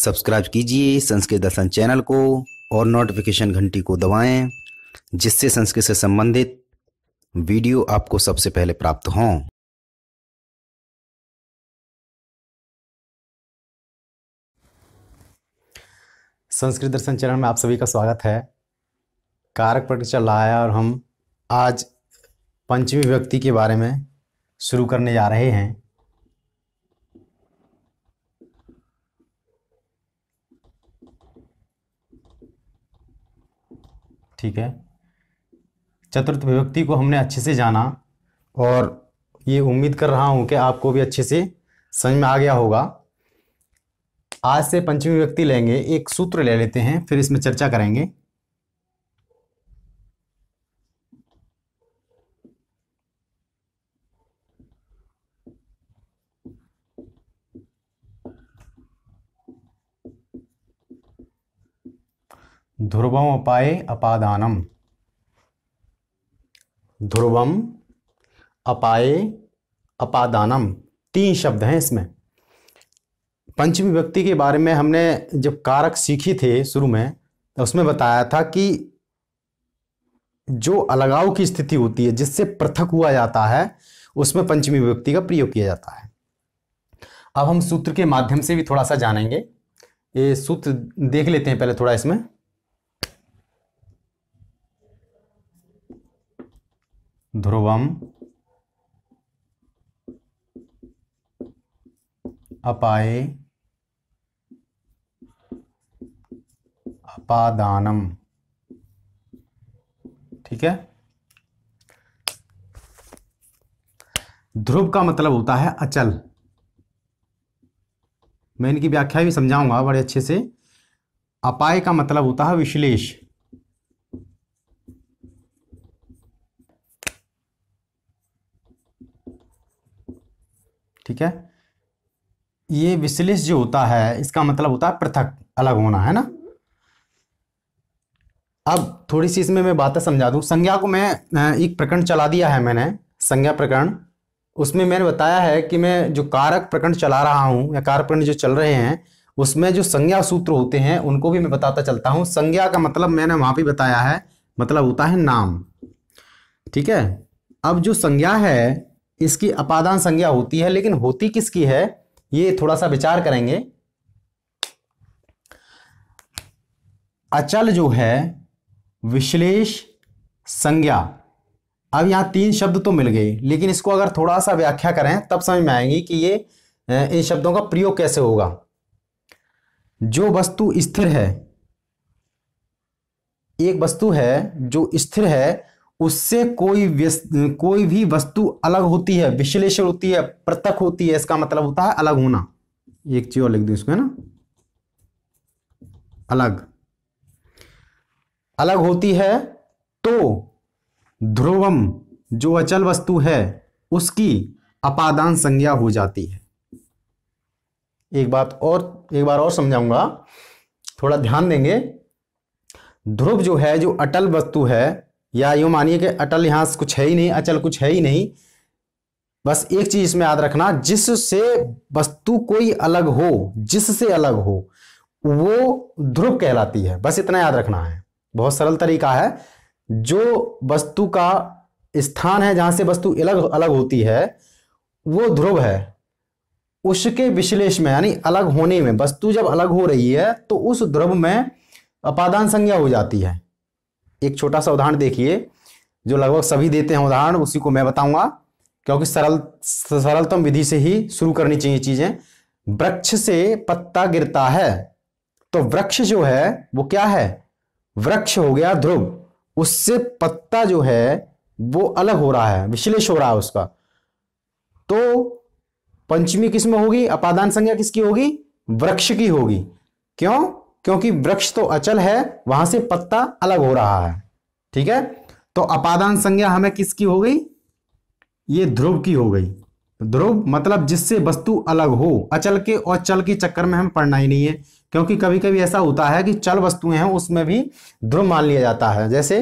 subscribe कीजिए संस्कृत दर्शन channel को और नोटिफिकेशन घंटी को दबाएं जिससे संस्कृत से संबंधित वीडियो आपको सबसे पहले प्राप्त हों संस्कृत दर्शन चैनल में आप सभी का स्वागत है कारक प्रकट चल रहा है और हम आज पंचमी व्यक्ति के बारे में शुरू करने जा रहे हैं ठीक है चतुर्थ विभक्ति को हमने अच्छे से जाना और ये उम्मीद कर रहा हूँ कि आपको भी अच्छे से समझ में आ गया होगा आज से पंचमी विभक्ति लेंगे एक सूत्र ले लेते हैं फिर इसमें चर्चा करेंगे ध्रुवम उपाय अपादानम ध्रुवम अपाय अपादानम तीन शब्द हैं इसमें पंचमी व्यक्ति के बारे में हमने जब कारक सीखी थे शुरू में तो उसमें बताया था कि जो अलगाव की स्थिति होती है जिससे पृथक हुआ जाता है उसमें पंचमी व्यक्ति का प्रयोग किया जाता है अब हम सूत्र के माध्यम से भी थोड़ा सा जानेंगे ये सूत्र देख लेते हैं पहले थोड़ा इसमें ध्रुवम अपाए अपादानम ठीक है ध्रुव का मतलब होता है अचल मैं इनकी व्याख्या भी समझाऊंगा बड़े अच्छे से अपाय का मतलब होता है विश्लेष ठीक है ये विश्लेष जो होता है इसका मतलब होता है पृथक अलग होना है ना अब थोड़ी सी इसमें मैं बातें समझा दूं संज्ञा को मैं एक प्रकरण चला दिया है मैंने संज्ञा प्रकरण उसमें मैंने बताया है कि मैं जो कारक प्रकरण चला रहा हूं या कारक प्रकरण जो चल रहे हैं उसमें जो संज्ञा सूत्र होते हैं उनको भी मैं बताता चलता हूं संज्ञा का मतलब मैंने वहां भी बताया है मतलब होता है नाम ठीक है अब जो संज्ञा है इसकी अपादान संज्ञा होती है लेकिन होती किसकी है ये थोड़ा सा विचार करेंगे अचल जो है विश्लेष संज्ञा अब यहां तीन शब्द तो मिल गए लेकिन इसको अगर थोड़ा सा व्याख्या करें तब समझ में आएंगी कि ये इन शब्दों का प्रयोग कैसे होगा जो वस्तु स्थिर है एक वस्तु है जो स्थिर है उससे कोई कोई भी वस्तु अलग होती है विश्लेषण होती है पृथक होती है इसका मतलब होता है अलग होना एक चीज और लिख दू इसको है ना अलग अलग होती है तो ध्रुवम जो अचल वस्तु है उसकी अपादान संज्ञा हो जाती है एक बात और एक बार और समझाऊंगा थोड़ा ध्यान देंगे ध्रुव जो है जो अटल वस्तु है या यूँ मानिए कि अटल यहाँ कुछ है ही नहीं अचल कुछ है ही नहीं बस एक चीज इसमें याद रखना जिससे वस्तु कोई अलग हो जिससे अलग हो वो ध्रुव कहलाती है बस इतना याद रखना है बहुत सरल तरीका है जो वस्तु का स्थान है जहां से वस्तु अलग अलग होती है वो ध्रुव है उसके विश्लेष में यानी अलग होने में वस्तु जब अलग हो रही है तो उस ध्रुव में अपादान संज्ञा हो जाती है एक छोटा सा उदाहरण देखिए जो लगभग सभी देते हैं उदाहरण उसी को मैं बताऊंगा क्योंकि सरल सरलतम विधि से ही शुरू करनी चाहिए चीजें वृक्ष से पत्ता गिरता है तो वृक्ष जो है वो क्या है वृक्ष हो गया ध्रुव उससे पत्ता जो है वो अलग हो रहा है विश्लेष हो रहा है उसका तो पंचमी किसमें होगी अपादान संज्ञा किसकी होगी वृक्ष की होगी क्यों क्योंकि वृक्ष तो अचल है वहां से पत्ता अलग हो रहा है ठीक है तो अपादान संज्ञा हमें किसकी हो गई ये ध्रुव की हो गई ध्रुव मतलब जिससे वस्तु अलग हो अचल के और चल के चक्कर में हम पढ़ना ही नहीं है क्योंकि कभी कभी ऐसा होता है कि चल वस्तुएं हैं उसमें भी ध्रुव मान लिया जाता है जैसे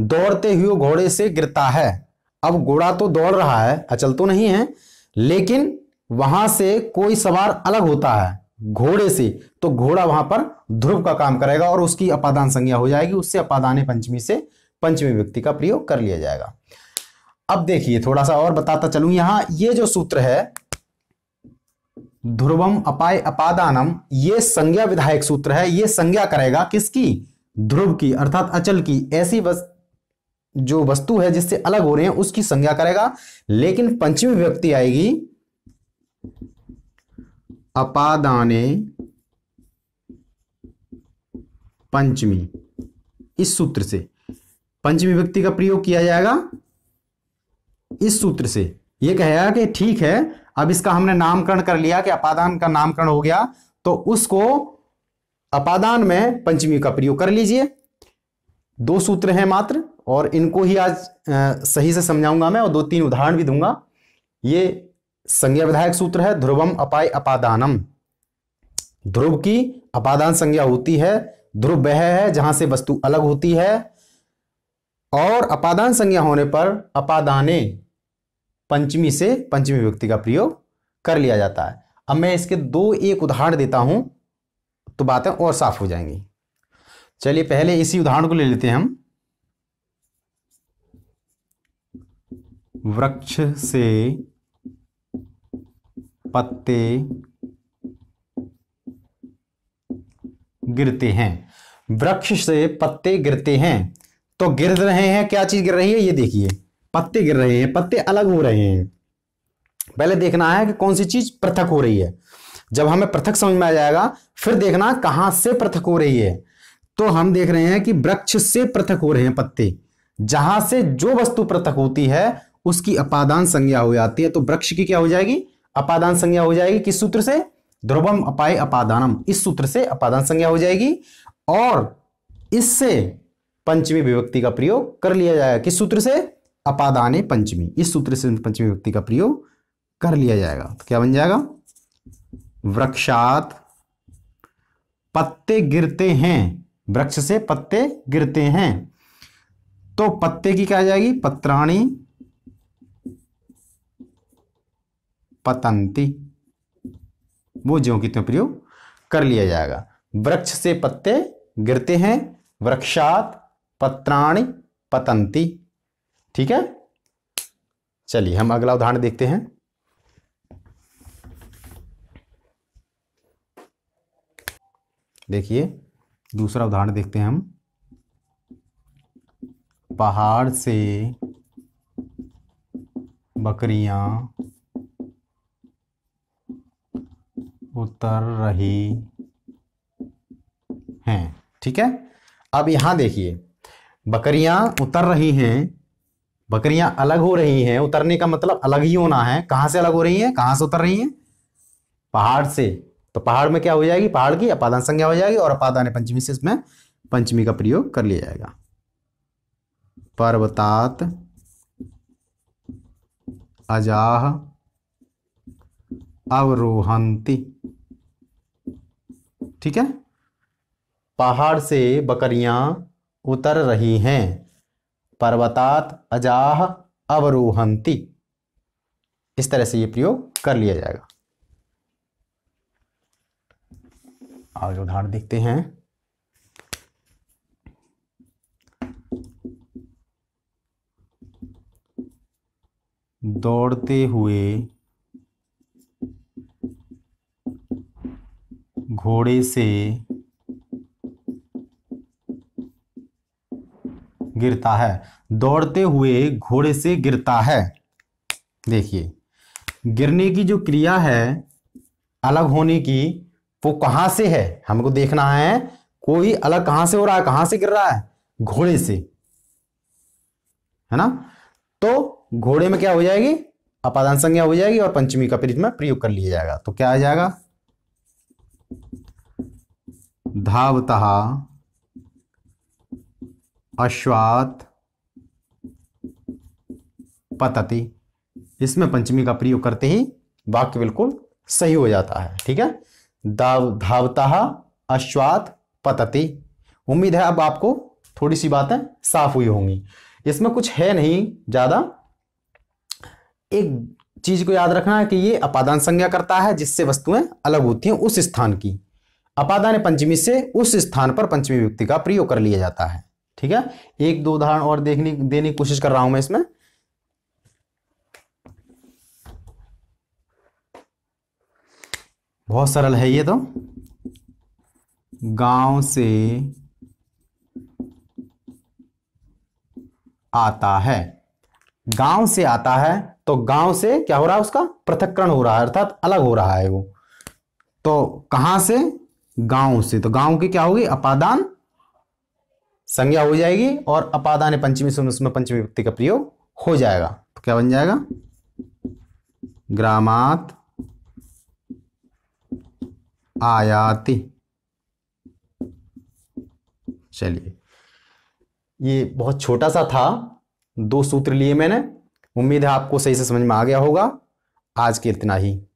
दौड़ते हुए घोड़े से गिरता है अब घोड़ा तो दौड़ रहा है अचल तो नहीं है लेकिन वहां से कोई सवार अलग होता है घोड़े से तो घोड़ा वहां पर ध्रुव का काम करेगा और उसकी अपादान संज्ञा हो जाएगी उससे अपादान पंचमी से पंचमी व्यक्ति का प्रयोग कर लिया जाएगा अब देखिए थोड़ा सा और बताता चलूं यहां ये जो सूत्र है ध्रुवम अपाय अपादानम ये संज्ञा विधायक सूत्र है ये संज्ञा करेगा किसकी ध्रुव की अर्थात अचल की ऐसी वस, जो वस्तु है जिससे अलग हो रहे हैं उसकी संज्ञा करेगा लेकिन पंचमी व्यक्ति आएगी अपादाने पंचमी इस सूत्र से पंचमी व्यक्ति का प्रयोग किया जाएगा इस सूत्र से यह कहेगा कि ठीक है अब इसका हमने नामकरण कर लिया कि अपादान का नामकरण हो गया तो उसको अपादान में पंचमी का प्रयोग कर लीजिए दो सूत्र हैं मात्र और इनको ही आज आ, सही से समझाऊंगा मैं और दो तीन उदाहरण भी दूंगा ये संज्ञा विधायक सूत्र है ध्रुवम अपाय अपादानम ध्रुव की अपादान संज्ञा होती है ध्रुव वह है जहां से वस्तु अलग होती है और अपादान संज्ञा होने पर अपादाने पंचमी से पंचमी व्यक्ति का प्रयोग कर लिया जाता है अब मैं इसके दो एक उदाहरण देता हूं तो बातें और साफ हो जाएंगी चलिए पहले इसी उदाहरण को ले लेते हैं हम वृक्ष से पत्ते गिरते हैं वृक्ष से पत्ते गिरते हैं तो गिर रहे हैं क्या चीज गिर रही है ये देखिए पत्ते गिर रहे हैं पत्ते अलग हो रहे हैं पहले देखना है कि कौन सी चीज पृथक हो रही है जब हमें पृथक समझ में आ जाएगा फिर देखना कहां से पृथक हो रही है तो हम देख रहे हैं कि वृक्ष से पृथक हो रहे हैं पत्ते जहां से जो वस्तु पृथक होती है उसकी अपादान संज्ञा हो जाती है तो वृक्ष की क्या हो जाएगी अपादान संज्ञा हो जाएगी किस सूत्र से ध्रुवम अपाय अपादानम इस सूत्र से अपादान संज्ञा हो जाएगी और इससे पंचमी विभक्ति का प्रयोग कर लिया जाएगा किस सूत्र से अपादान पंचमी इस सूत्र से पंचमी विभक्ति का प्रयोग कर लिया जाएगा तो क्या बन जाएगा वृक्षात पत्ते गिरते हैं वृक्ष से पत्ते गिरते हैं तो पत्ते की क्या जाएगी पत्राणी पतंती वो ज्यों की त्यों प्रयोग कर लिया जाएगा वृक्ष से पत्ते गिरते हैं वृक्षात पत्राणि पतंती ठीक है चलिए हम अगला उदाहरण देखते हैं देखिए दूसरा उदाहरण देखते हैं हम पहाड़ से बकरियां उतर रही हैं ठीक है अब यहां देखिए बकरियां उतर रही हैं बकरियां अलग हो रही हैं उतरने का मतलब अलग ही होना है कहां से अलग हो रही हैं कहां से उतर रही हैं पहाड़ से तो पहाड़ में क्या हो जाएगी पहाड़ की अपादान संज्ञा हो जाएगी और अपादान पंचमी से इसमें पंचमी का प्रयोग कर लिया जाएगा पर्वतात अजाह अवरोहंती ठीक है पहाड़ से बकरियां उतर रही हैं पर्वतात अजाह अवरोहंती इस तरह से ये प्रयोग कर लिया जाएगा आगे उदाहरण देखते हैं दौड़ते हुए घोड़े से गिरता है दौड़ते हुए घोड़े से गिरता है देखिए गिरने की जो क्रिया है अलग होने की वो कहां से है हमको देखना है कोई अलग कहां से हो रहा है कहां से गिर रहा है घोड़े से है ना तो घोड़े में क्या हो जाएगी अपादान संज्ञा हो जाएगी और पंचमी का प्रीत में प्रयोग कर लिया जाएगा तो क्या आ जाएगा धावतः अश्वात पतति इसमें पंचमी का प्रयोग करते ही वाक्य बिल्कुल सही हो जाता है ठीक है दाव धावता अश्वात पतति उम्मीद है अब आपको थोड़ी सी बातें साफ हुई होंगी इसमें कुछ है नहीं ज़्यादा एक चीज को याद रखना है कि ये अपादान संज्ञा करता है जिससे वस्तुएं अलग होती हैं उस स्थान की अपादान पंचमी से उस स्थान पर पंचमी व्यक्ति का प्रयोग कर लिया जाता है ठीक है एक दो उदाहरण और देखने देने की कोशिश कर रहा हूं मैं इसमें बहुत सरल है ये तो गांव से आता है गांव से आता है तो गांव से क्या हो रहा है उसका पृथककरण हो रहा है अर्थात अलग हो रहा है वो तो कहां से गांव से तो गांव की क्या होगी अपादान संज्ञा हो जाएगी और अपादान पंचमी से उसमें पंचमी व्यक्ति का प्रयोग हो जाएगा तो क्या बन जाएगा ग्रामात आयाति चलिए ये बहुत छोटा सा था दो सूत्र लिए मैंने उम्मीद है आपको सही से समझ में आ गया होगा आज के इतना ही